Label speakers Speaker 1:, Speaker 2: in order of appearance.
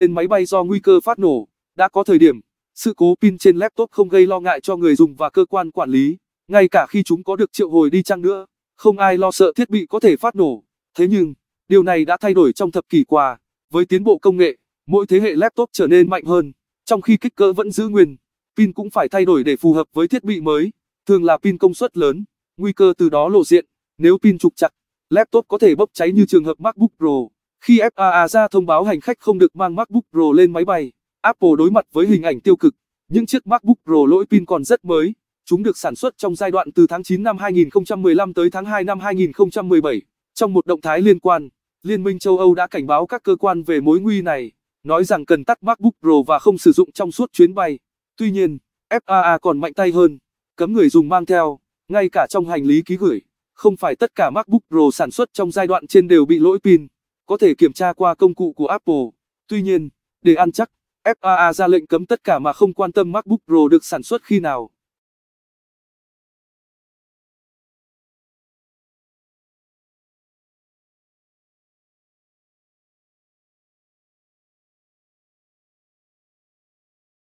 Speaker 1: tên máy bay do nguy cơ phát nổ. Đã có thời điểm, sự cố pin trên laptop không gây lo ngại cho người dùng và cơ quan quản lý, ngay cả khi chúng có được triệu hồi đi chăng nữa, không ai lo sợ thiết bị có thể phát nổ. Thế nhưng, điều này đã thay đổi trong thập kỷ qua, với tiến bộ công nghệ, mỗi thế hệ laptop trở nên mạnh hơn, trong khi kích cỡ vẫn giữ nguyên, pin cũng phải thay đổi để phù hợp với thiết bị mới, thường là pin công suất lớn, nguy cơ từ đó lộ diện, nếu pin trục chặt, laptop có thể bốc cháy như trường hợp MacBook Pro. Khi FAA ra thông báo hành khách không được mang MacBook Pro lên máy bay, Apple đối mặt với hình ảnh tiêu cực. Những chiếc MacBook Pro lỗi pin còn rất mới. Chúng được sản xuất trong giai đoạn từ tháng 9 năm 2015 tới tháng 2 năm 2017. Trong một động thái liên quan, Liên minh châu Âu đã cảnh báo các cơ quan về mối nguy này, nói rằng cần tắt MacBook Pro và không sử dụng trong suốt chuyến bay. Tuy nhiên, FAA còn mạnh tay hơn, cấm người dùng mang theo, ngay cả trong hành lý ký gửi. Không phải tất cả MacBook Pro sản xuất trong giai đoạn trên đều bị lỗi pin có thể kiểm tra qua công cụ của Apple. Tuy nhiên, để ăn chắc, FAA ra lệnh cấm tất cả mà không quan tâm MacBook Pro được sản xuất khi nào.